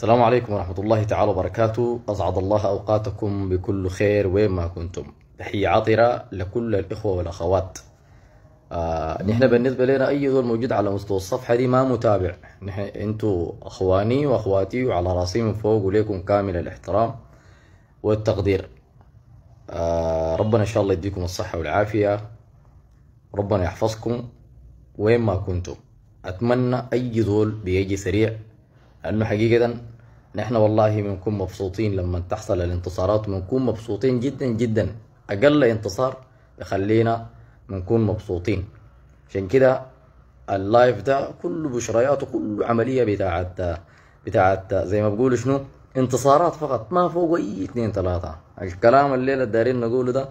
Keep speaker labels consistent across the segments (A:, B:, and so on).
A: السلام عليكم ورحمة الله تعالى وبركاته أسعد الله أوقاتكم بكل خير وين ما كنتم تحية عطرة لكل الإخوة والأخوات آه، نحن بالنسبة لنا أي زول موجود على مستوى الصفحة دي ما متابع نحن أنتوا أخواني وأخواتي وعلى راسي من فوق وليكم كامل الاحترام والتقدير آه، ربنا إن شاء الله يديكم الصحة والعافية ربنا يحفظكم وين ما كنتم أتمنى أي زول بيجي سريع لانه حقيقه نحن والله بنكون مبسوطين لما تحصل الانتصارات بنكون مبسوطين جدا جدا اقل انتصار يخلينا بنكون مبسوطين عشان كده اللايف ده كله بشريات وكله عمليه بتاعت بتاعت زي ما بقول شنو انتصارات فقط ما فوق اي اثنين ثلاثه الكلام الليله دارين نقوله ده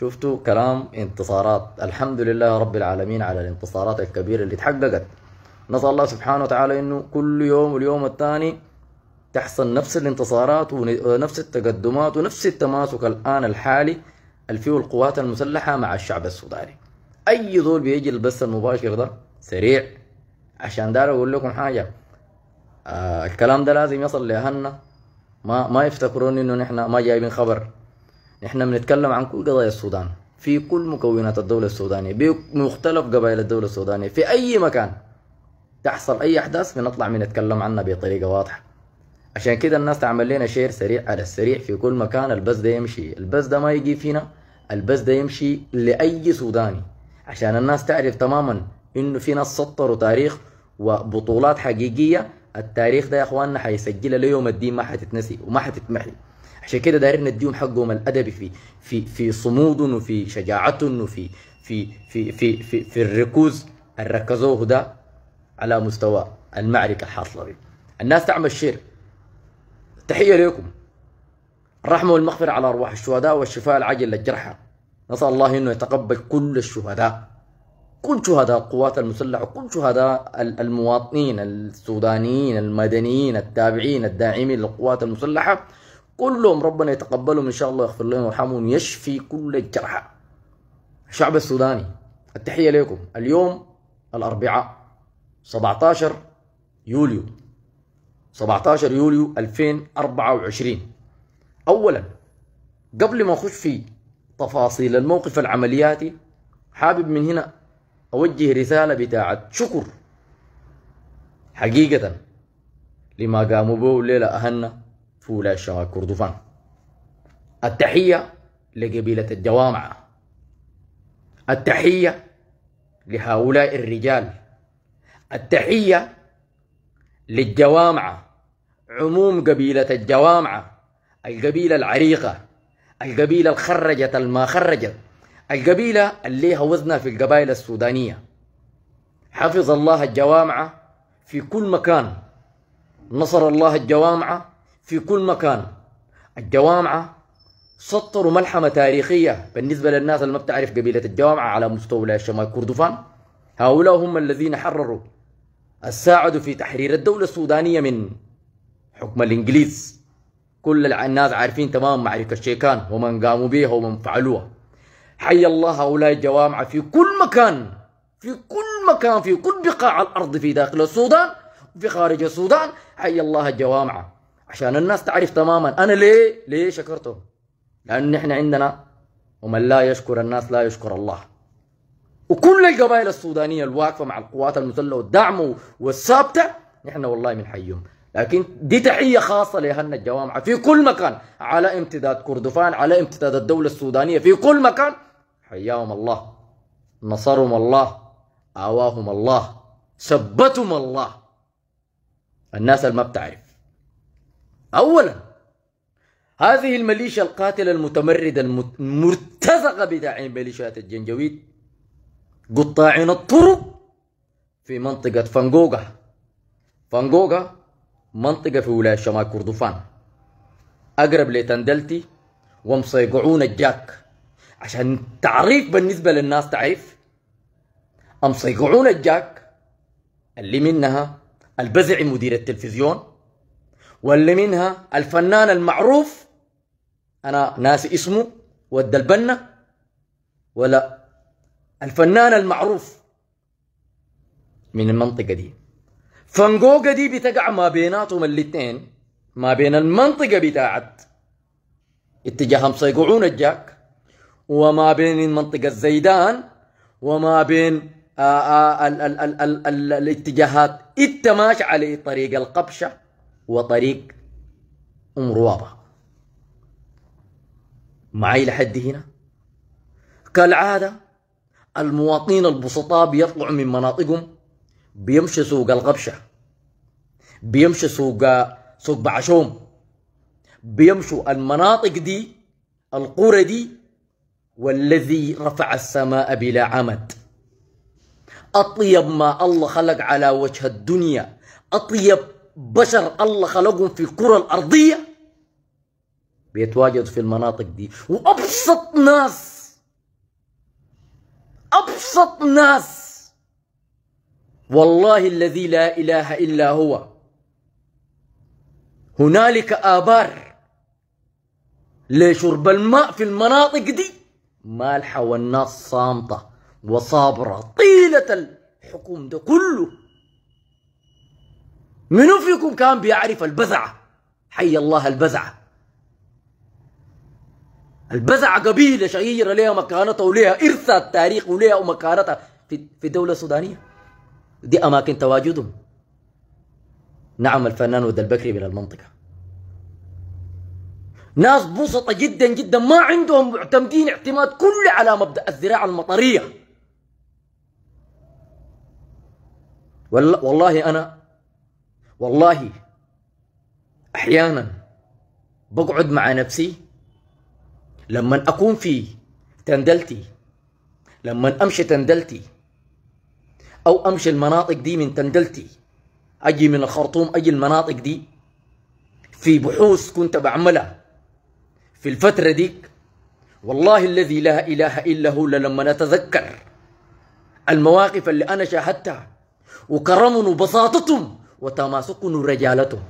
A: شفتوا كلام انتصارات الحمد لله رب العالمين على الانتصارات الكبيره اللي تحققت نسأل الله سبحانه وتعالى أنه كل يوم واليوم الثاني تحصل نفس الانتصارات ونفس آه، التقدمات ونفس التماسك الآن الحالي اللي فيه القوات المسلحة مع الشعب السوداني أي زول بيجي البث المباشر ده سريع عشان ده أقول لكم حاجة آه الكلام ده لازم يصل لأهلنا ما ما يفتكرون إنه نحن ما جايبين خبر نحن بنتكلم عن كل قضايا السودان في كل مكونات الدولة السودانية بمختلف قبائل الدولة السودانية في أي مكان تحصل اي احداث بنطلع بنتكلم عنها بطريقه واضحه عشان كده الناس تعمل لنا شير سريع على السريع في كل مكان البس ده يمشي البس ده ما يجي فينا البس ده يمشي لاي سوداني عشان الناس تعرف تماما انه في ناس سطروا تاريخ وبطولات حقيقيه التاريخ ده يا اخواننا حيسجلها ليوم الدين ما حتتنسي وما حتتمحي عشان كده دايرين نديهم حقهم الادبي في في في صمودهم وفي شجاعتهم وفي في في في في, في الركوز اللي ركزوه ده على مستوى المعركة الحاصلة دي الناس تعمل شير تحية لكم الرحمة والمغفرة على أرواح الشهداء والشفاء العاجل للجرحى نسأل الله أنه يتقبل كل الشهداء كل شهداء القوات المسلحة وكل شهداء المواطنين السودانيين المدنيين التابعين الداعمين للقوات المسلحة كلهم ربنا يتقبلهم إن شاء الله يغفر لهم ويرحمهم يشفي كل الجرحى الشعب السوداني التحية لكم اليوم الأربعاء 17 يوليو 17 يوليو 2024 اولا قبل ما اخش في تفاصيل الموقف العملياتي حابب من هنا اوجه رساله بتاعه شكر حقيقه لما قاموا به الليله اهلنا في ولايه كردفان التحيه لقبيله الجوامعه التحيه لهؤلاء الرجال التحية للجوامعة عموم قبيلة الجوامعة القبيلة العريقة القبيلة الخرجت الما خرجت القبيلة اللي وزنها في القبائل السودانية حفظ الله الجوامعة في كل مكان نصر الله الجوامعة في كل مكان الجوامعة سطروا ملحمة تاريخية بالنسبة للناس اللي ما بتعرف قبيلة الجوامعة على مستوى ولاية شمال كردفان هؤلاء هم الذين حرروا الساعدوا في تحرير الدولة السودانية من حكم الإنجليز كل الناس عارفين تمام معركة شيكان ومن قاموا بها ومن فعلوها حي الله هؤلاء الجوامع في كل مكان في كل مكان في كل بقاع الأرض في داخل السودان وفي خارج السودان حي الله الجوامع عشان الناس تعرف تماما أنا ليه ليه شكرتهم لأن نحن عندنا ومن لا يشكر الناس لا يشكر الله وكل القبائل السودانيه الواقفه مع القوات المسلحه والدعم والثابته نحن والله من حيهم لكن دي تحية خاصة لأهلنا الجوامع في كل مكان على امتداد كردفان على امتداد الدولة السودانية في كل مكان حياهم الله نصرهم الله آواهم الله ثبتهم الله الناس اللي ما بتعرف أولا هذه الميليشيا القاتلة المتمردة المرتزقة بداعين ميليشيات الجنجويد قطاعين الطرق في منطقة فنقوقة فنقوقة منطقة في ولاية شمال كردفان أقرب لتندلتي ومصيقعون الجاك عشان تعريف بالنسبة للناس تعريف أمصيقعون الجاك اللي منها البزعي مدير التلفزيون واللي منها الفنان المعروف أنا ناسي اسمه ود البنا ولا الفنان المعروف من المنطقة دي فانجوغا دي بتقع ما بيناتهم الاثنين ما بين المنطقة بتاعت اتجاه مصيقعون الجاك وما بين منطقة الزيدان وما بين آآ آه، آه، الـ الـ الـ الـ الـ الاتجاهات انت ماشي على طريق القبشة وطريق أم روابة معي لحد هنا كالعادة المواطنين البسطاء بيطلعوا من مناطقهم بيمشي سوق الغبشة بيمشي سوق سوق بعشوم بيمشوا المناطق دي القرى دي والذي رفع السماء بلا عمد أطيب ما الله خلق على وجه الدنيا أطيب بشر الله خلقهم في الكرة الأرضية بيتواجدوا في المناطق دي وأبسط ناس أبسط ناس والله الذي لا إله إلا هو هنالك آبار لشرب الماء في المناطق دي مالحة والناس صامتة وصابرة طيلة الحكم ده كله منو فيكم كان بيعرف البزعة حي الله البزعة البزع قبيلة شهيرة لها مكانتها ولها إرثها التاريخ ولها مكانتها في الدولة السودانية دي أماكن تواجدهم نعم الفنان ود البكري من المنطقة ناس بسطة جدا جدا ما عندهم معتمدين اعتماد كل على مبدأ الزراعة المطرية والله أنا والله أحيانا بقعد مع نفسي لما أكون في تندلتي لما أمشي تندلتي أو أمشي المناطق دي من تندلتي أجي من الخرطوم أجي المناطق دي في بحوث كنت بعملها في الفترة ديك والله الذي لا إله إلا هو لما أتذكر المواقف اللي أنا شاهدتها وكرمهم وبساطتهم وتماسكن رجالتهم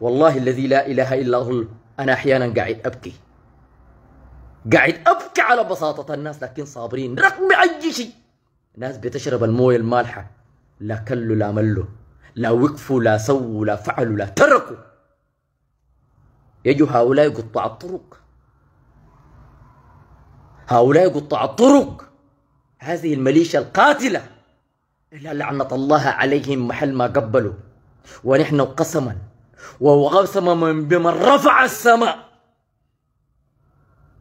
A: والله الذي لا إله إلا هو أنا أحيانا قاعد أبكي قاعد ابكي على بساطه الناس لكن صابرين رغم اي شيء ناس بتشرب المويه المالحه لا كلوا لا ملوا لا وقفوا لا سووا لا فعلوا لا تركوا يجوا هؤلاء قطاع الطرق هؤلاء قطاع الطرق هذه المليشة القاتلة إلا لعنة الله عليهم محل ما قبلوا ونحن قسما وقسما بمن رفع السماء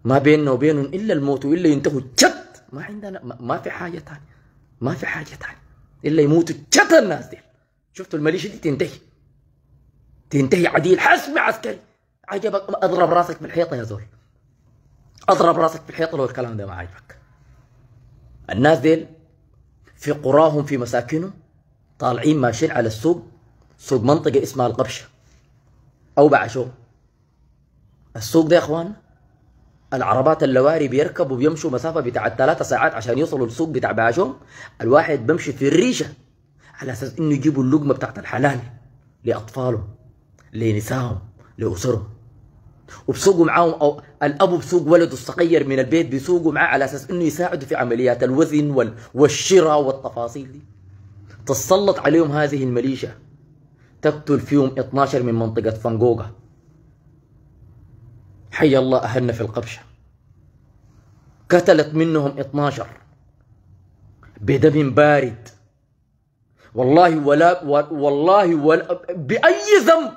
A: ما بيننا وبينهم الا الموت والا ينتهوا جد ما عندنا ما في حاجه ثانيه ما في حاجه ثانيه الا يموتوا جد الناس دي شفتوا الميليشيا دي تنتهي تنتهي عديل حسم عسكري عجبك اضرب راسك بالحيطه يا زول اضرب راسك بالحيطه لو الكلام ده ما عجبك الناس ديل في قراهم في مساكنهم طالعين ماشيين على السوق سوق منطقه اسمها القبشه او بعشو السوق ده يا اخوان العربات اللواري بيركبوا بيمشوا مسافه بتاع ثلاثة ساعات عشان يوصلوا للسوق بتاع باشوم الواحد بمشي في الريشه على اساس انه يجيبوا اللقمه بتاعت الحلال لاطفالهم لنسائهم لاسرهم وبسوقوا معاهم او الاب بسوق ولده الصغير من البيت بيسوقوا معاه على اساس انه يساعدوا في عمليات الوزن والشراء والتفاصيل دي تسلط عليهم هذه المليشه تقتل فيهم 12 من منطقه فانجوغا حي الله أهلنا في القبشة قتلت منهم 12 بدم بارد والله ولا والله ولا بأي ذنب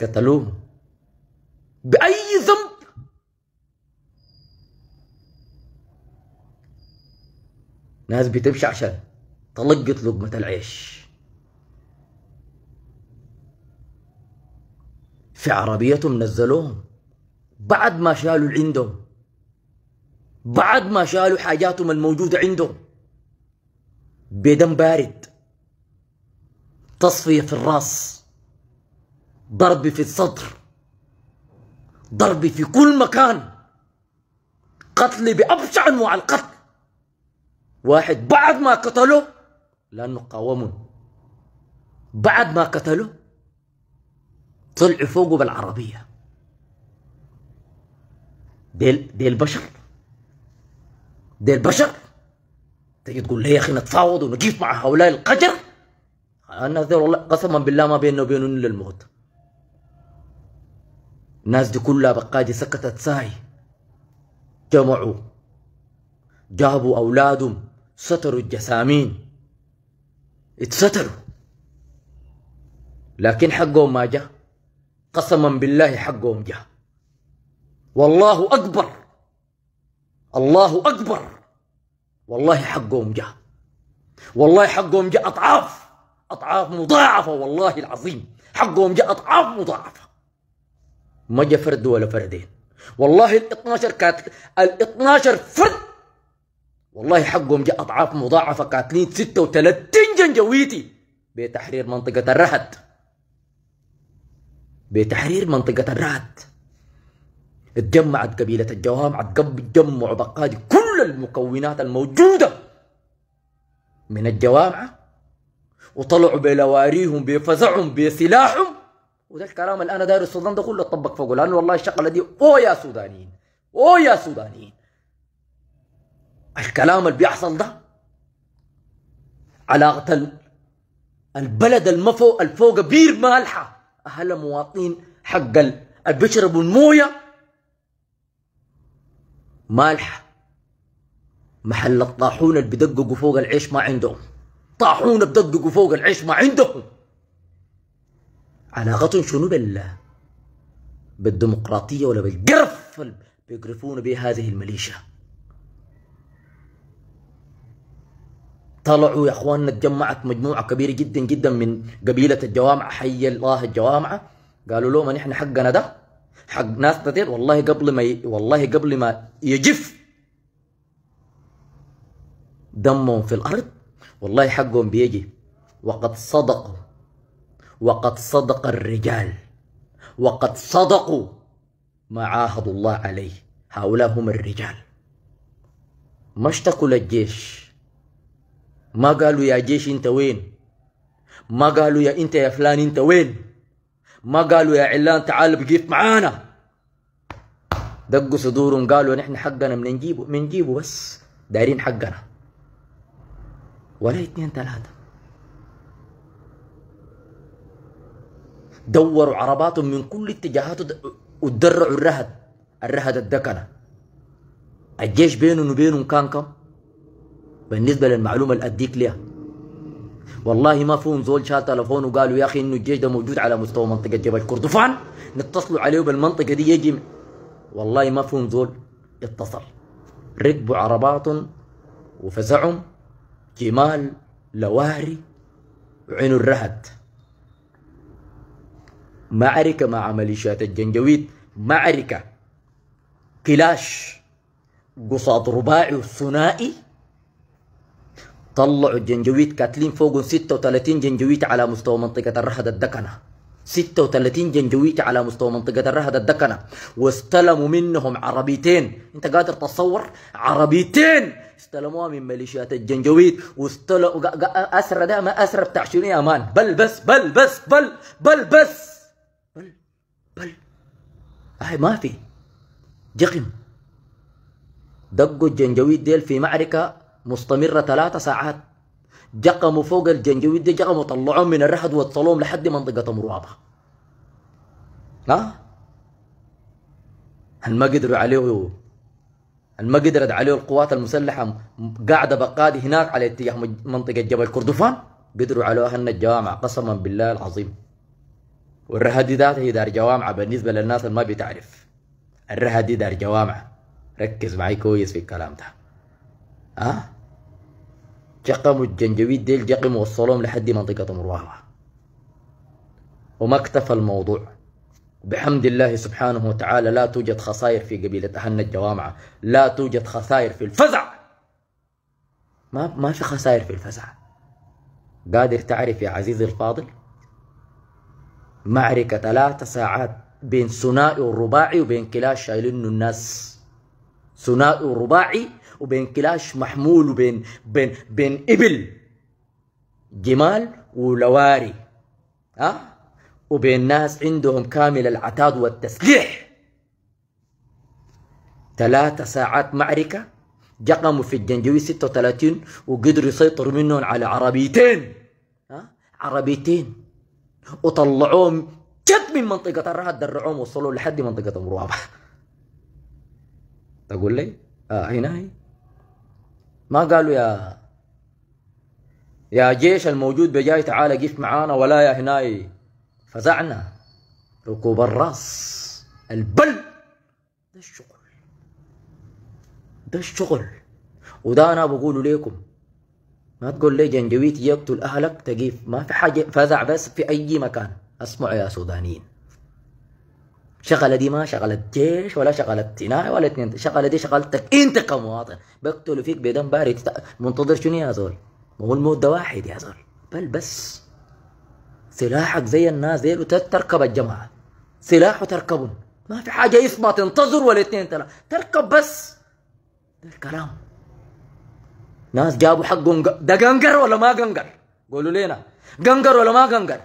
A: قتلوهم بأي ذنب ناس بتمشي عشان تلقط لقمة العيش في عربيتهم نزلوهم بعد ما شالوا عندهم بعد ما شالوا حاجاتهم الموجودة عندهم بدم بارد تصفية في الراس ضرب في الصدر ضرب في كل مكان قتل بأبشع أنواع القتل واحد بعد ما قتلوا لأنه قاوموا بعد ما قتلوا طلعوا فوقه بالعربية ديل ديل بشر ديل بشر تجي تقول لي يا اخي نتفاوض ونجيب مع هؤلاء القجر انا ذول والله قسما بالله ما بيننا وبينهم الا الموت الناس دي كلها بقادي سكتت ساي جمعوا جابوا اولادهم ستروا الجسامين اتستروا لكن حقهم ما جاء قسما بالله حقهم جاء والله أكبر الله أكبر والله حقهم جاء والله حقهم جاء أضعاف أضعاف مضاعفة والله العظيم حقهم جاء أضعاف مضاعفة ما جاء فرد ولا فردين والله ال 12 كات ال 12 فرد والله حقهم جاء أضعاف مضاعفة قاتلين 36 جنجويتي بتحرير منطقة الرهد بتحرير منطقة الرعد اتجمعت قبيلة الجوامع تجمعوا بقادي كل المكونات الموجودة من الجوامعة وطلعوا بلواريهم بفزعهم بسلاحهم وده الكلام اللي انا داير السودان ده كله اتطبق فوقه لانه والله الشغله دي او يا سودانيين او يا سودانيين الكلام اللي بيحصل ده علاقه البلد المفو الفوق بير مالحه هلا مواطنين حق البشر بيشربوا المويه مالحه محل الطاحون اللي بيدققوا فوق العيش ما عندهم طاحونه بدققوا فوق العيش ما عندهم علاقتهم شنو بال بالديمقراطيه ولا بالقرف بيقرفون به هذه الميليشيا طلعوا يا اخواننا اتجمعت مجموعه كبيره جدا جدا من قبيله الجوامع حي الله الجوامع قالوا لهم نحن حقنا ده حق ناس كثير والله قبل ما ي... والله قبل ما يجف دمهم في الارض والله حقهم بيجي وقد صدقوا وقد صدق الرجال وقد صدقوا ما عاهدوا الله عليه هؤلاء هم الرجال ما اشتكوا للجيش ما قالوا يا جيش انت وين ما قالوا يا انت يا فلان انت وين ما قالوا يا علان تعال بقيت معانا دقوا صدورهم قالوا نحن حقنا نجيبه من نجيبه بس دايرين حقنا ولا اثنين ثلاثة دوروا عرباتهم من كل اتجاهات ودرعوا الرهد الرهد الدكنة الجيش بينهم وبينهم كان كم؟ بالنسبه للمعلومه اللي اديك ليها والله ما فيهم زول شال تلفون وقالوا يا اخي انه الجيش ده موجود على مستوى منطقه جبل كردفان نتصلوا عليه بالمنطقه دي يجي والله ما فيهم زول اتصل ركبوا عربات وفزعهم جمال لواري وعين الرهد معركة مع مليشيات الجنجويد معركة كلاش قصاد رباعي وثنائي طلعوا الجنجويت كاتلين فوقهم 36 جنجويت على مستوى منطقة الرهد الدكنة 36 جنجويت على مستوى منطقة الرهد الدكنة واستلموا منهم عربيتين انت قادر تتصور عربيتين استلموها من ميليشيات الجنجويت واستلموا اسرى ده ما اسرى بتاع شنو يا مان بل بس بل بس بل بل بس بل بل هاي آه، ما في جقم دقوا الجنجويت ديل في معركة مستمرة ثلاثة ساعات جقموا فوق الجنجويد دي جقموا طلعوا من الرحد وصلوهم لحد منطقة مروابة لا هل ما قدروا عليه هل ما قدرت عليه القوات المسلحة قاعدة بقادي هناك على اتجاه منطقة جبل كردفان قدروا عليها الجوامع قسما بالله العظيم والرهد دي ذاتها هي دار جوامع بالنسبة للناس اللي ما بتعرف الرهد دي دار جوامع ركز معي كويس في الكلام ده ها أه؟ جقموا الجنجويد ديل جقموا وصلوهم لحد منطقة مروحة وما اكتفى الموضوع بحمد الله سبحانه وتعالى لا توجد خسائر في قبيلة أهل الجوامعة لا توجد خسائر في الفزع ما ما في خسائر في الفزع قادر تعرف يا عزيزي الفاضل معركة ثلاث ساعات بين ثنائي ورباعي وبين كلا شايلينه الناس ثنائي ورباعي وبين كلاش محمول وبين بين بين ابل جمال ولواري ها أه؟ وبين ناس عندهم كامل العتاد والتسليح ثلاثة ساعات معركة جقموا في الجنجوي 36 وقدروا يسيطروا منهم على عربيتين ها أه؟ عربيتين وطلعوهم جد من منطقة الرهد درعوهم وصلوا لحد منطقة مروابح تقول لي آه هنا هي ما قالوا يا يا جيش الموجود بجاي تعال قف معانا ولا يا هناي فزعنا ركوب الراس البل ده الشغل ده الشغل وده انا بقوله ليكم ما تقول لي جنجويت يقتل اهلك تقيف ما في حاجه فزع بس في اي مكان اسمعوا يا سودانيين شغله دي ما شغلت جيش ولا شغلت هنا ولا اتنين شغله دي شغلتك انت كمواطن بقتلوا فيك بدم بارد منتظر شنو يا زول ما هو الموت ده واحد يا زول بل بس سلاحك زي الناس زي تركب الجماعه سلاح تركبهم ما في حاجه اسمها تنتظر ولا اتنين ثلاثة تركب بس ده الكلام ناس جابوا حقهم ده قنقر ولا ما قنقر قولوا لينا قنقر ولا ما قنقر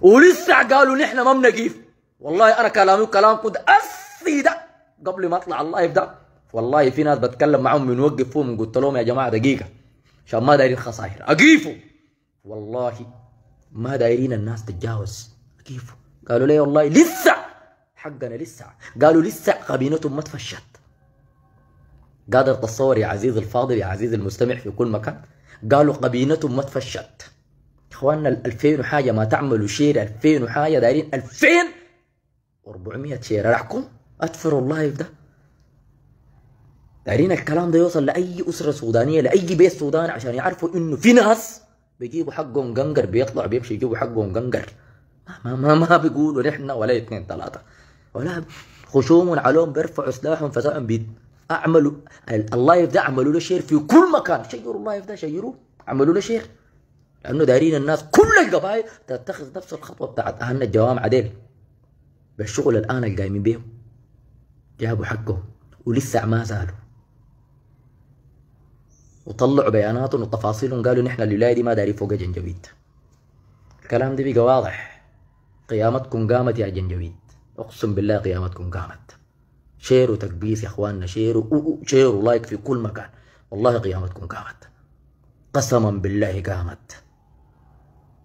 A: ولسه قالوا نحن ما بنقيف والله انا كلامي كلام قد اصي ده قبل ما اطلع اللايف ده والله في ناس بتكلم معهم من وقف فيهم قلت لهم يا جماعه دقيقه عشان ما دايرين خسائر اقيفوا والله ما دايرين الناس تتجاوز اقيفوا قالوا لي والله لسه حقنا لسه قالوا لسه كابينتهم ما تفشت قادر تتصور يا عزيز الفاضل يا عزيز المستمع في كل مكان قالوا قبينتهم ما تفشت اخواننا ال 2000 وحاجه ما تعملوا شير 2000 وحاجه دايرين 2400 شير راحكم اطفروا اللايف ده دايرين الكلام ده يوصل لاي اسره سودانيه لاي بيت سوداني عشان يعرفوا انه في ناس بيجيبوا حقهم قنقر بيطلع بيمشي يجيبوا حقهم قنقر ما ما ما بيقولوا نحن ولا اثنين ثلاثه ولا خشوم عليهم بيرفعوا سلاحهم فسائهم بيد اعملوا اللايف ده اعملوا له شير في كل مكان شيروا اللايف ده شيروه اعملوا له شير لانه دارين الناس كل القبائل تتخذ نفس الخطوه بتاعت اهلنا الجوامعه ديل بالشغل الان اللي قايمين بيهم جابوا حقهم ولسه ما زالوا وطلعوا بياناتهم وتفاصيلهم قالوا نحن الولايه دي ما داري فوق جنجويد الكلام ده بقى واضح قيامتكم قامت يا جنجويد اقسم بالله قيامتكم قامت شير وتكبيس يا اخواننا شير وشير ولايك في كل مكان والله قيامتكم قامت قسما بالله قامت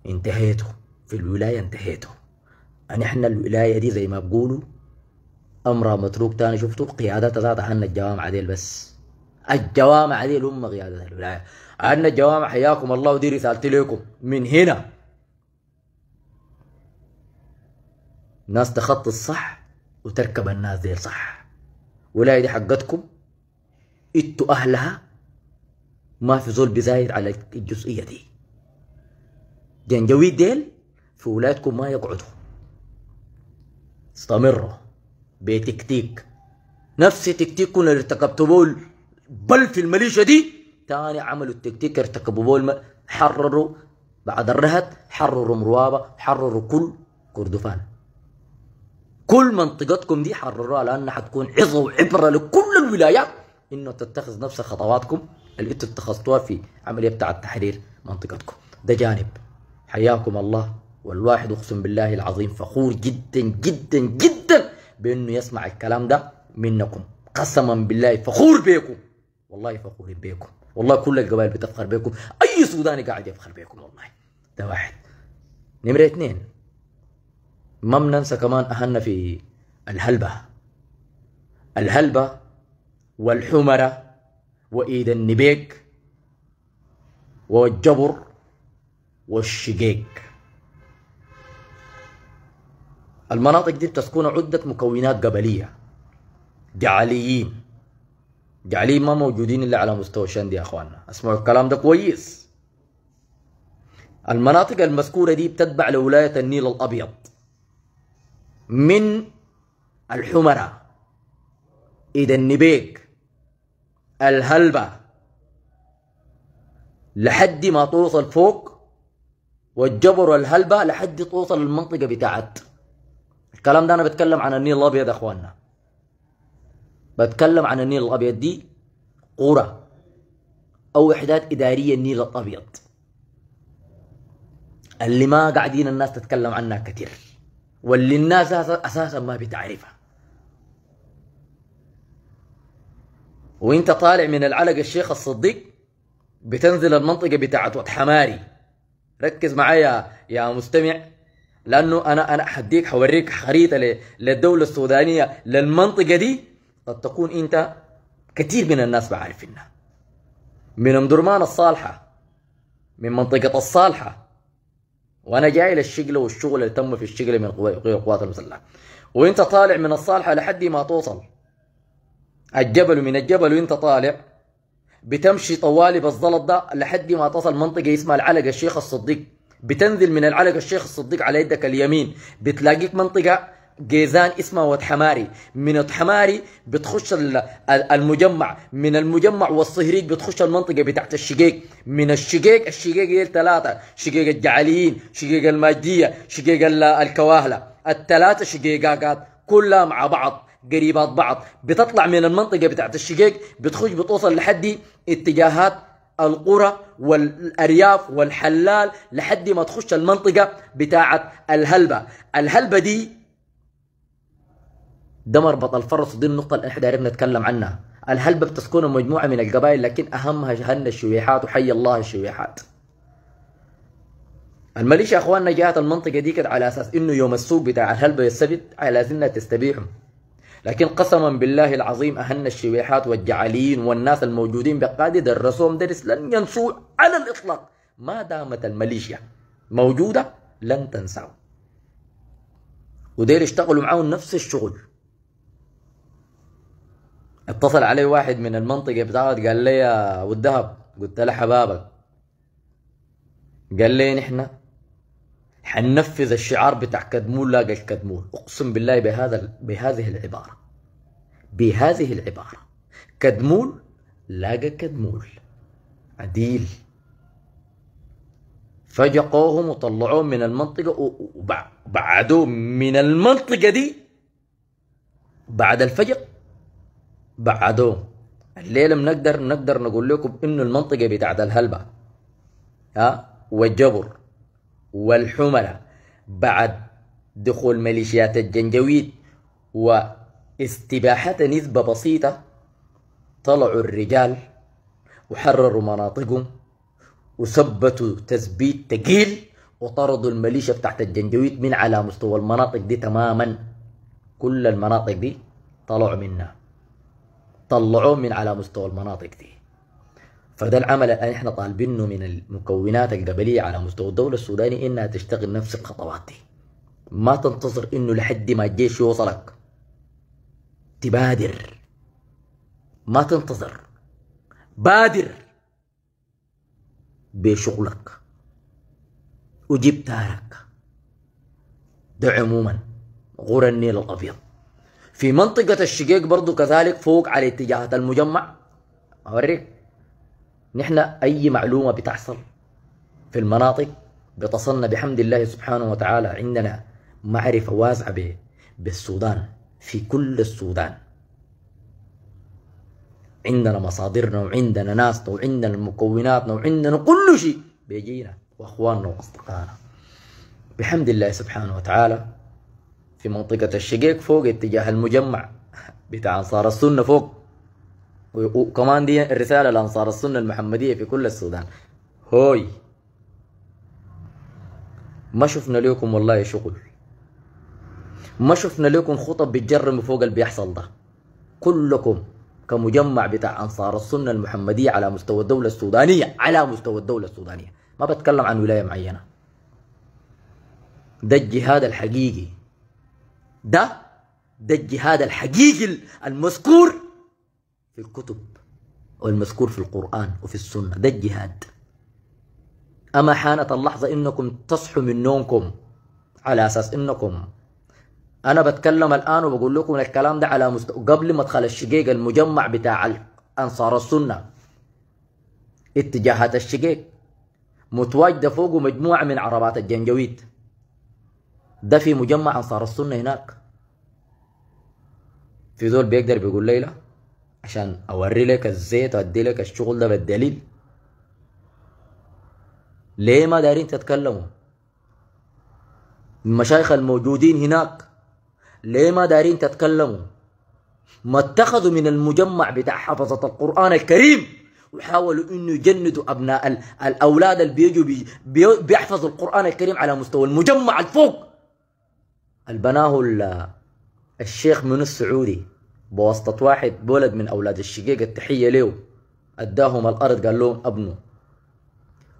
A: انتهيته في الولاية انتهيته أن إحنا الولاية دي زي ما بقولوا أمرها متروك تاني شفتوا قيادتها ذات عنا الجوامع ديل بس الجوامع ديل هم قيادة الولاية عنا الجوامع حياكم الله ودي رسالتي لكم من هنا ناس تخط الصح وتركب الناس ديل صح ولاية دي حقتكم انتوا أهلها ما في زول بزايد على الجزئية دي جنجويد ديل في ولادكم ما يقعدوا استمروا بتكتيك نفس تكتيككم اللي ارتكبتوا بول بل في الميليشيا دي تاني عملوا التكتيك ارتكبوا بول حرروا بعد الرهط حرروا مروابة حرروا كل كردفان كل منطقتكم دي حرروها لأنها حتكون عظة وعبرة لكل الولايات إنه تتخذ نفس خطواتكم اللي انتم اتخذتوها في عملية بتاع تحرير منطقتكم ده جانب حياكم الله والواحد اقسم بالله العظيم فخور جدا جدا جدا بانه يسمع الكلام ده منكم قسما بالله فخور بيكم والله فخور بيكم والله كل القبائل بتفخر بيكم اي سوداني قاعد يفخر بيكم والله ده واحد نمرة اثنين ما بننسى كمان اهلنا في الهلبة الهلبة والحمرة وايد النبيك والجبر والشقيق المناطق دي بتسكن عدة مكونات قبلية جعليين جعليين ما موجودين إلا على مستوى الشندي يا أخوانا اسمعوا الكلام ده كويس المناطق المذكورة دي بتتبع لولاية النيل الأبيض من الحمرة إذا النبيك الهلبة لحد ما توصل فوق والجبر والهلبة لحد توصل المنطقة بتاعت الكلام ده أنا بتكلم عن النيل الأبيض يا أخواننا بتكلم عن النيل الأبيض دي قرى أو وحدات إدارية النيل الأبيض اللي ما قاعدين الناس تتكلم عنها كثير واللي الناس أساسا ما بتعرفها وانت طالع من العلق الشيخ الصديق بتنزل المنطقة بتاعت واد حماري ركز معايا يا مستمع لانه انا انا حديك حوريك خريطه للدوله السودانيه للمنطقه دي قد تكون انت كثير من الناس بعارفينها من ام درمان الصالحه من منطقه الصالحه وانا جاي للشقله والشغل اللي تم في الشقله من القوات المسلحه وانت طالع من الصالحه لحد ما توصل الجبل من الجبل وانت طالع بتمشي طوالي بالزلط ده لحد ما تصل منطقه اسمها العلقه الشيخ الصديق بتنزل من العلقه الشيخ الصديق على يدك اليمين بتلاقيك منطقه جيزان اسمها وتحماري حماري من واد حماري بتخش المجمع من المجمع والصهريج بتخش المنطقه بتاعت الشقيق من الشقيق الشقيق دي الثلاثه شقيق الجعاليين شقيق الماجديه شقيق الكواهله الثلاثه شقيقات كلها مع بعض قريبات بعض بتطلع من المنطقة بتاعت الشقيق بتخش بتوصل لحد اتجاهات القرى والأرياف والحلال لحد ما تخش المنطقة بتاعت الهلبة الهلبة دي ده مربط الفرس ودي النقطة اللي احنا عرفنا نتكلم عنها الهلبة بتسكن مجموعة من القبائل لكن أهمها هن الشويحات وحي الله الشويحات المليشيا اخواننا جاءت المنطقه دي كده على اساس انه يوم السوق بتاع الهلبة يستبد على انها تستبيحهم لكن قسما بالله العظيم أهن الشويحات والجعاليين والناس الموجودين بقادة درسوهم درس لن ينسوا على الإطلاق ما دامت الميليشيا موجودة لن تنسوا ودير اشتغلوا معاهم نفس الشغل اتصل علي واحد من المنطقة بتاعت قال لي والذهب قلت له حبابك قال لي نحن حننفذ الشعار بتاع كدمون لاقى الكدمون اقسم بالله بهذا بهذه العباره بهذه العباره كدمون لاقى كدمون عديل فجقوهم وطلعوهم من المنطقه وبعدوهم من المنطقه دي بعد الفجر بعدوهم الليله بنقدر نقدر نقول لكم انه المنطقه بتاعت الهلبه ها والجبر والحمرة بعد دخول ميليشيات الجنجويد واستباحة نسبة بسيطة طلعوا الرجال وحرروا مناطقهم وثبتوا تثبيت تقيل وطردوا الميليشيا بتاعت الجنجويد من على مستوى المناطق دي تماما كل المناطق دي طلعوا منها طلعوا من على مستوى المناطق دي فده العمل الان احنا طالبينه من المكونات القبليه على مستوى الدوله السوداني انها تشتغل نفس الخطوات دي ما تنتظر انه لحد ما الجيش يوصلك تبادر ما تنتظر بادر بشغلك وجيب تارك ده عموما غور النيل الابيض في منطقة الشقيق برضو كذلك فوق على اتجاهات المجمع اوريك نحن أي معلومة بتحصل في المناطق بتصلنا بحمد الله سبحانه وتعالى عندنا معرفة واسعة بالسودان في كل السودان عندنا مصادرنا وعندنا ناسنا وعندنا مكوناتنا وعندنا كل شيء بيجينا واخواننا واصدقائنا بحمد الله سبحانه وتعالى في منطقة الشقيق فوق اتجاه المجمع بتاع انصار السنة فوق وكمان دي رسالة لأنصار السنة المحمدية في كل السودان هوي ما شفنا لكم والله شغل ما شفنا لكم خطب بتجرموا فوق اللي بيحصل ده كلكم كمجمع بتاع انصار السنه المحمديه على مستوى الدوله السودانيه على مستوى الدوله السودانيه ما بتكلم عن ولايه معينه ده الجهاد الحقيقي ده ده الجهاد الحقيقي المذكور في الكتب والمذكور في القرآن وفي السنة ده الجهاد أما حانت اللحظة إنكم تصحوا من نومكم على أساس إنكم أنا بتكلم الآن وبقول لكم الكلام ده على مست... قبل ادخل الشقيق المجمع بتاع أنصار السنة اتجاهات الشقيق متواجدة فوقه مجموعة من عربات الجنجويد ده في مجمع أنصار السنة هناك في ذول بيقدر بيقول ليلى عشان اوري لك الزيت وادي لك الشغل ده بالدليل ليه ما دارين تتكلموا المشايخ الموجودين هناك ليه ما دارين تتكلموا ما اتخذوا من المجمع بتاع حفظة القرآن الكريم وحاولوا انه يجندوا ابناء الاولاد اللي بيجوا بي بيحفظوا القرآن الكريم على مستوى المجمع الفوق البناه الشيخ من السعودي بواسطة واحد بولد من أولاد الشقيقة التحية له أداهم الأرض قال لهم أبنوا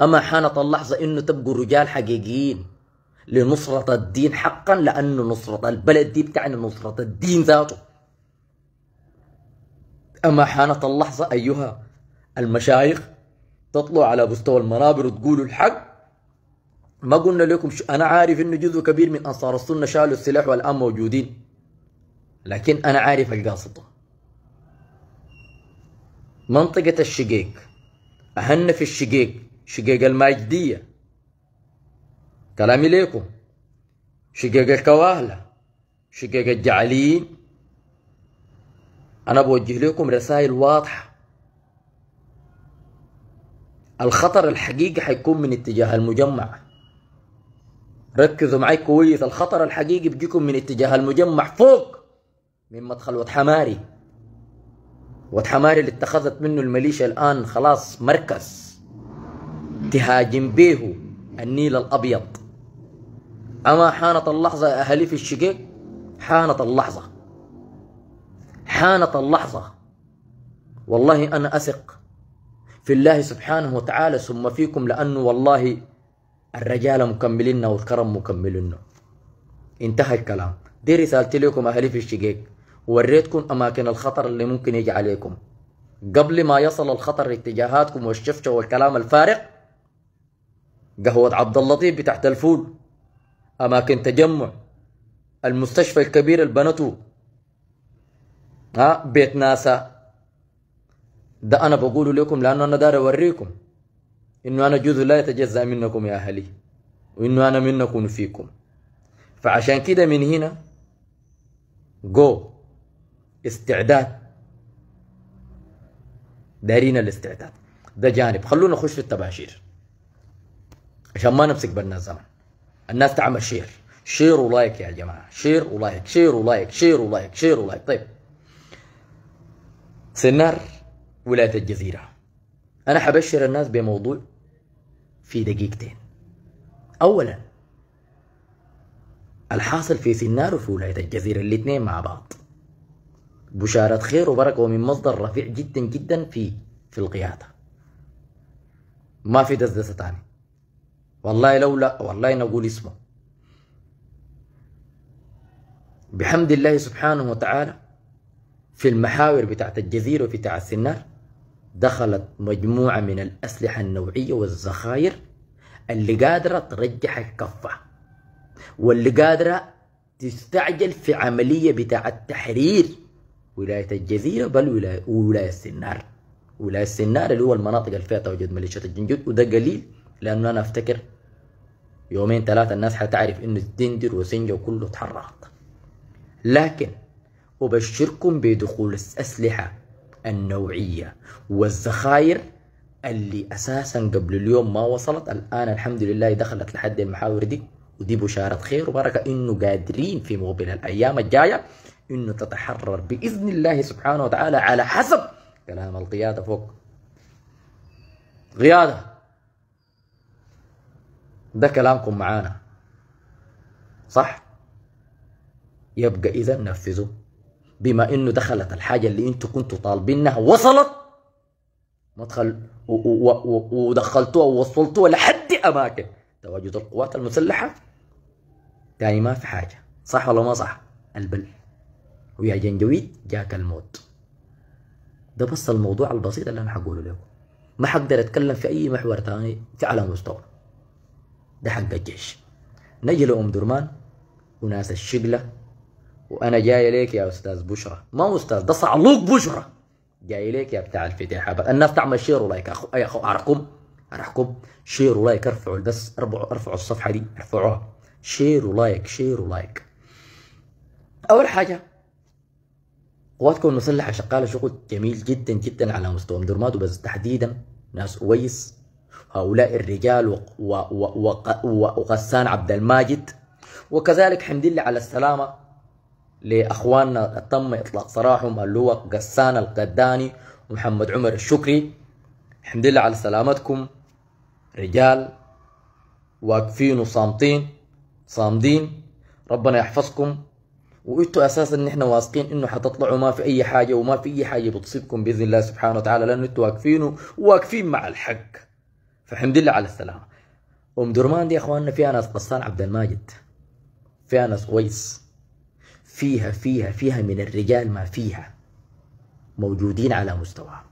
A: أما حانت اللحظة إنه تبقوا رجال حقيقيين لنصرة الدين حقا لأنه نصرة البلد دي بتعني نصرة الدين ذاته أما حانت اللحظة أيها المشايخ تطلعوا على مستوى المنابر وتقولوا الحق ما قلنا لكم شو أنا عارف إنه جزء كبير من أنصار السنة شالوا السلاح والآن موجودين لكن أنا عارف القاصد منطقة الشقيق أهن في الشقيق شقيق الماجدية كلامي ليكم شقيق الكواهلة شقيق الجعلين أنا بوجه لكم رسائل واضحة الخطر الحقيقي حيكون من اتجاه المجمع ركزوا معي كويس الخطر الحقيقي بيجيكم من اتجاه المجمع فوق من مدخل وتحماري حماري حماري اللي اتخذت منه الميليشيا الآن خلاص مركز تهاجم به النيل الأبيض أما حانت اللحظة يا أهلي في الشقيق حانت اللحظة حانت اللحظة والله أنا أثق في الله سبحانه وتعالى ثم فيكم لأنه والله الرجال مكملين والكرم مكملين انتهى الكلام دي رسالتي لكم أهلي في الشقيق وريتكم أماكن الخطر اللي ممكن يجي عليكم قبل ما يصل الخطر لاتجاهاتكم والشفشة والكلام الفارغ قهوة عبد اللطيف بتاعت الفول أماكن تجمع المستشفى الكبير البنتو ها بيت ناسا ده أنا بقوله لكم لأنه أنا داري أوريكم إنه أنا جزء لا يتجزأ منكم يا أهلي وإنه أنا منكم فيكم فعشان كده من هنا جو استعداد دارين الاستعداد ده جانب خلونا نخش في التباشير عشان ما نمسك بالنا الزمن الناس تعمل شير شير ولايك يا جماعه شير ولايك شير ولايك شير ولايك شير ولايك طيب سنار ولايه الجزيره انا حبشر الناس بموضوع في دقيقتين اولا الحاصل في سنار وفي ولايه الجزيره الاثنين مع بعض بشارة خير وبركة ومن مصدر رفيع جدا جدا في في القيادة ما في دسدسة ثاني. والله لولا والله نقول اسمه بحمد الله سبحانه وتعالى في المحاور بتاعت الجزيرة وبتاع السنار دخلت مجموعة من الأسلحة النوعية والذخائر اللي قادرة ترجح الكفة واللي قادرة تستعجل في عملية بتاعت تحرير ولاية الجزيرة بل ولاية سنار ولاية سنار اللي هو المناطق اللي فيها توجد ميليشيات الجنجود وده قليل لأنه أنا أفتكر يومين ثلاثة الناس حتعرف إنه الدندر وسنجة وكله تحررت لكن أبشركم بدخول الأسلحة النوعية والذخائر اللي أساسا قبل اليوم ما وصلت الآن الحمد لله دخلت لحد المحاور دي ودي بشارة خير وبركة إنه قادرين في مقبل الأيام الجاية انه تتحرر باذن الله سبحانه وتعالى على حسب كلام القياده فوق قياده ده كلامكم معانا صح يبقى اذا نفذوا بما انه دخلت الحاجه اللي انتم كنتوا طالبينها وصلت ما ودخلتوها ووصلتوها لحد اماكن تواجد القوات المسلحه تاني ما في حاجه صح ولا ما صح البل ويا جنجويد جاك الموت ده بس الموضوع البسيط اللي انا حقوله لكم ما حقدر اتكلم في اي محور ثاني في على مستوى ده حق الجيش نجي لأم درمان وناس الشقلة وأنا جاي ليك يا أستاذ بشرى ما أستاذ ده صعلوك بشرى جاي ليك يا بتاع الفتيحة الناس تعمل شير ولايك أخو أي أخو ارقم ارقم شير ولايك ارفعوا بس ارفعوا الصفحة دي ارفعوها شير ولايك شير ولايك أول حاجة قواتكم المسلحه شغاله شغل جميل جدا جدا على مستوى مدرمات بس تحديدا ناس اويس هؤلاء الرجال و... و... و... و... وغسان عبد الماجد وكذلك حمد الله على السلامه لاخواننا تم اطلاق سراحهم اللي هو غسان القداني ومحمد عمر الشكري الحمد لله على سلامتكم رجال واقفين وصامتين صامدين ربنا يحفظكم وانتوا اساسا نحن واثقين انه حتطلعوا ما في اي حاجه وما في اي حاجه بتصيبكم باذن الله سبحانه وتعالى لانه انتوا واقفين واقفين مع الحق فالحمد لله على السلامه ام درمان دي يا اخواننا فيها ناس قصان عبد الماجد فيها ناس ويس فيها فيها فيها من الرجال ما فيها موجودين على مستواها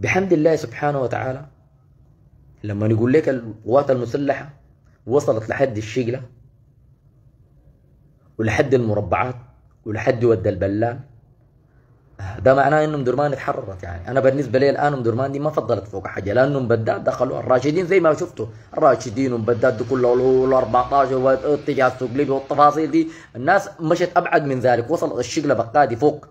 A: بحمد الله سبحانه وتعالى لما يقول لك القوات المسلحه وصلت لحد الشقله ولحد المربعات ولحد ود البلان آه، ده معناه انه ام درمان اتحررت يعني انا بالنسبه لي الان ام درمان دي ما فضلت فوق حاجه لانه ام دخلوا الراشدين زي ما شفتوا الراشدين وام دي كلها ال 14 واتجاه السوق والتفاصيل دي الناس مشت ابعد من ذلك وصلت الشقله بقادي فوق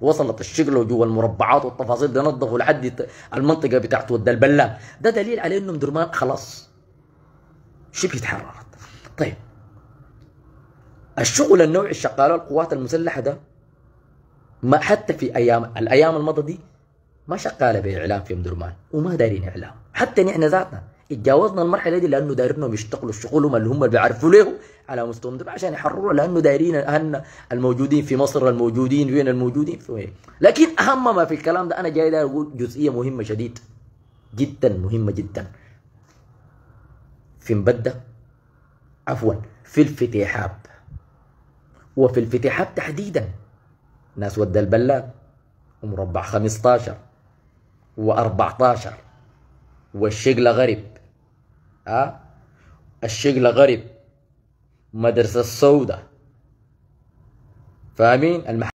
A: وصلت الشقله وجوا المربعات والتفاصيل دي نظفوا لحد المنطقه بتاعت ود البلان ده دليل على انه ام درمان خلاص شبه اتحررت طيب الشغل النوعي اللي شغاله القوات المسلحه ده ما حتى في ايام الايام الماضيه دي ما شغاله باعلام في درمان وما دارين اعلام حتى نحن ذاتنا اتجاوزنا المرحله دي لانه دايرينهم يشتغلوا شغلهم اللي هم بيعرفوا له على مستوى عشان يحرروا لانه دايرين اهلنا الموجودين في مصر الموجودين وين الموجودين في وين لكن اهم ما في الكلام ده انا جاي ده اقول جزئيه مهمه شديد جدا مهمه جدا في مبدة عفوا في الفتيحاب وفي الفتحات تحديدا ناس ود البلاد ومربع 15 و14 والشقلة غرب أه؟ الشقلة غرب مدرسة السوداء فاهمين